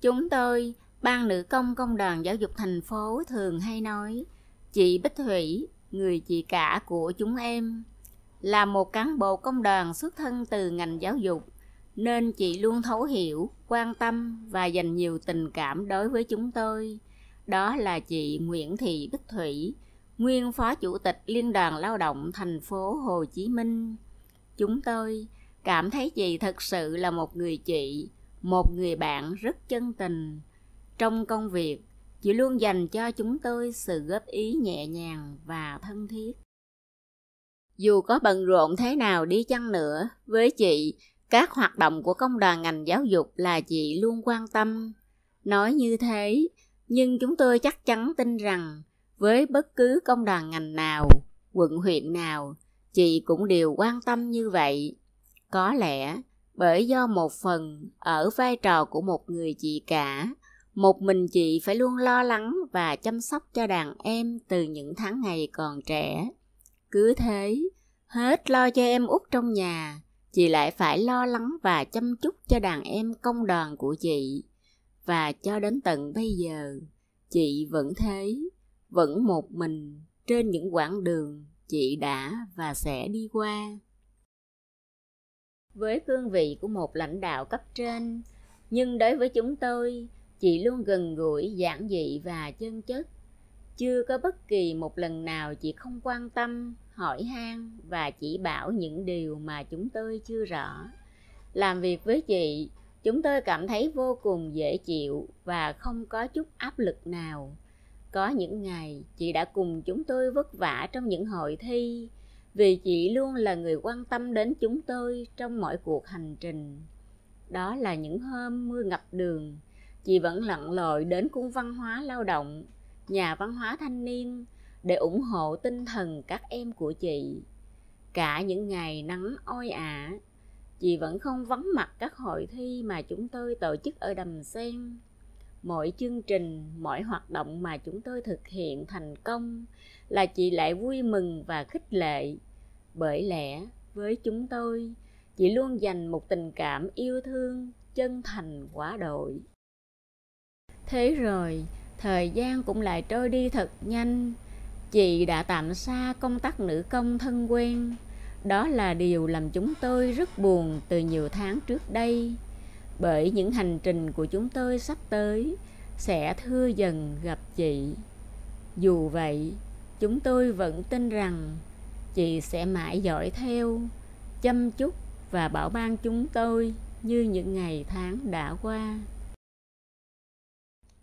Chúng tôi, Ban Nữ Công Công đoàn Giáo dục thành phố thường hay nói, chị Bích Thủy, người chị cả của chúng em, là một cán bộ công đoàn xuất thân từ ngành giáo dục, nên chị luôn thấu hiểu, quan tâm và dành nhiều tình cảm đối với chúng tôi. Đó là chị Nguyễn Thị Bích Thủy, nguyên Phó Chủ tịch Liên đoàn Lao động thành phố Hồ Chí Minh. Chúng tôi cảm thấy chị thật sự là một người chị, một người bạn rất chân tình trong công việc chị luôn dành cho chúng tôi sự góp ý nhẹ nhàng và thân thiết dù có bận rộn thế nào đi chăng nữa với chị các hoạt động của công đoàn ngành giáo dục là chị luôn quan tâm nói như thế nhưng chúng tôi chắc chắn tin rằng với bất cứ công đoàn ngành nào quận huyện nào chị cũng đều quan tâm như vậy có lẽ bởi do một phần ở vai trò của một người chị cả một mình chị phải luôn lo lắng và chăm sóc cho đàn em từ những tháng ngày còn trẻ cứ thế hết lo cho em út trong nhà chị lại phải lo lắng và chăm chút cho đàn em công đoàn của chị và cho đến tận bây giờ chị vẫn thế vẫn một mình trên những quãng đường chị đã và sẽ đi qua với cương vị của một lãnh đạo cấp trên nhưng đối với chúng tôi chị luôn gần gũi giản dị và chân chất chưa có bất kỳ một lần nào chị không quan tâm hỏi han và chỉ bảo những điều mà chúng tôi chưa rõ làm việc với chị chúng tôi cảm thấy vô cùng dễ chịu và không có chút áp lực nào có những ngày chị đã cùng chúng tôi vất vả trong những hội thi vì chị luôn là người quan tâm đến chúng tôi trong mọi cuộc hành trình đó là những hôm mưa ngập đường chị vẫn lặn lội đến cung văn hóa lao động nhà văn hóa thanh niên để ủng hộ tinh thần các em của chị cả những ngày nắng oi ả chị vẫn không vắng mặt các hội thi mà chúng tôi tổ chức ở đầm sen mỗi chương trình mọi hoạt động mà chúng tôi thực hiện thành công là chị lại vui mừng và khích lệ bởi lẽ với chúng tôi chị luôn dành một tình cảm yêu thương chân thành quá đội thế rồi thời gian cũng lại trôi đi thật nhanh chị đã tạm xa công tác nữ công thân quen đó là điều làm chúng tôi rất buồn từ nhiều tháng trước đây bởi những hành trình của chúng tôi sắp tới sẽ thưa dần gặp chị dù vậy chúng tôi vẫn tin rằng chị sẽ mãi dõi theo chăm chút và bảo ban chúng tôi như những ngày tháng đã qua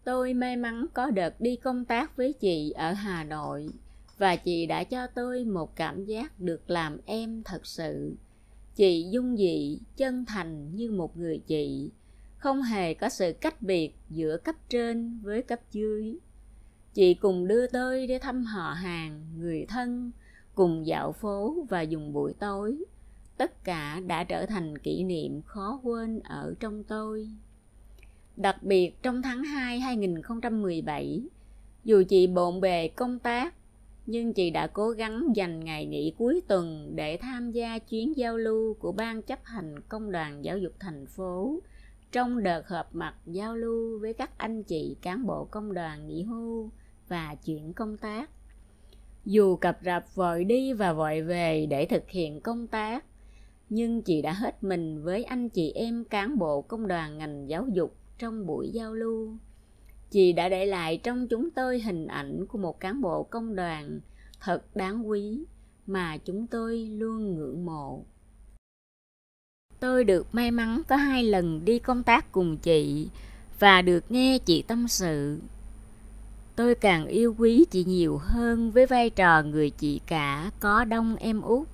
tôi may mắn có đợt đi công tác với chị ở hà nội và chị đã cho tôi một cảm giác được làm em thật sự chị dung dị chân thành như một người chị không hề có sự cách biệt giữa cấp trên với cấp dưới chị cùng đưa tôi đi thăm họ hàng người thân cùng dạo phố và dùng buổi tối tất cả đã trở thành kỷ niệm khó quên ở trong tôi. Đặc biệt trong tháng 2 2017, dù chị bộn bề công tác, nhưng chị đã cố gắng dành ngày nghỉ cuối tuần để tham gia chuyến giao lưu của Ban chấp hành Công đoàn Giáo dục thành phố trong đợt họp mặt giao lưu với các anh chị cán bộ công đoàn nghỉ hưu và chuyển công tác dù cập rập vội đi và vội về để thực hiện công tác nhưng chị đã hết mình với anh chị em cán bộ công đoàn ngành giáo dục trong buổi giao lưu chị đã để lại trong chúng tôi hình ảnh của một cán bộ công đoàn thật đáng quý mà chúng tôi luôn ngưỡng mộ tôi được may mắn có hai lần đi công tác cùng chị và được nghe chị tâm sự tôi càng yêu quý chị nhiều hơn với vai trò người chị cả có đông em út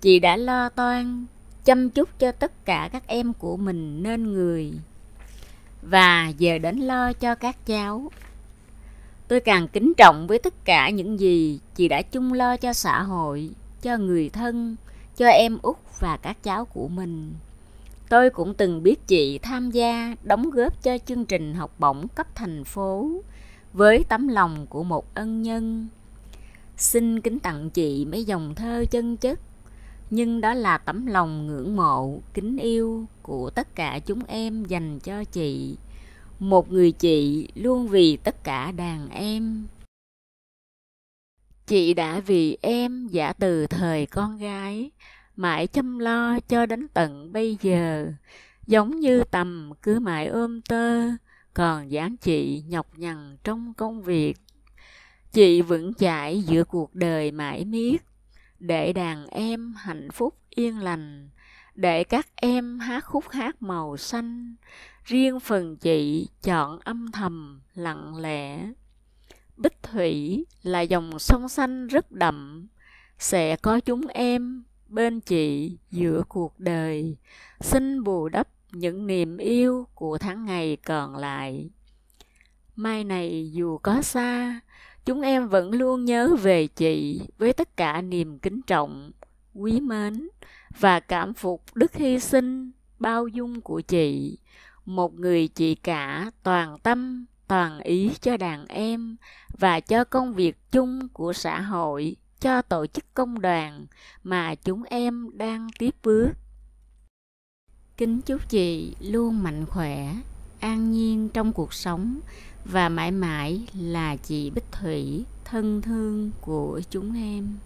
chị đã lo toan chăm chút cho tất cả các em của mình nên người và giờ đến lo cho các cháu tôi càng kính trọng với tất cả những gì chị đã chung lo cho xã hội cho người thân cho em út và các cháu của mình tôi cũng từng biết chị tham gia đóng góp cho chương trình học bổng cấp thành phố với tấm lòng của một ân nhân xin kính tặng chị mấy dòng thơ chân chất nhưng đó là tấm lòng ngưỡng mộ kính yêu của tất cả chúng em dành cho chị một người chị luôn vì tất cả đàn em chị đã vì em giả từ thời con gái mãi chăm lo cho đến tận bây giờ giống như tầm cứ mãi ôm tơ còn dáng chị nhọc nhằn trong công việc. Chị vững chãi giữa cuộc đời mãi miết, để đàn em hạnh phúc yên lành, để các em hát khúc hát màu xanh, riêng phần chị chọn âm thầm lặng lẽ. Bích Thủy là dòng sông xanh rất đậm, sẽ có chúng em bên chị giữa cuộc đời, xin bù đắp những niềm yêu của tháng ngày còn lại mai này dù có xa chúng em vẫn luôn nhớ về chị với tất cả niềm kính trọng quý mến và cảm phục đức hy sinh bao dung của chị một người chị cả toàn tâm toàn ý cho đàn em và cho công việc chung của xã hội cho tổ chức công đoàn mà chúng em đang tiếp bước Kính chúc chị luôn mạnh khỏe, an nhiên trong cuộc sống và mãi mãi là chị Bích Thủy thân thương của chúng em.